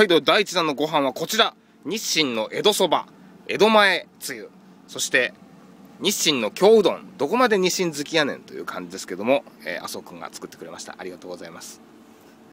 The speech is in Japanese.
海道第一弾のご飯はこちら日清の江戸そば江戸前つゆそして日清の京うどんどこまで日清好きやねんという感じですけども、えー、麻生君が作ってくれましたありがとうございます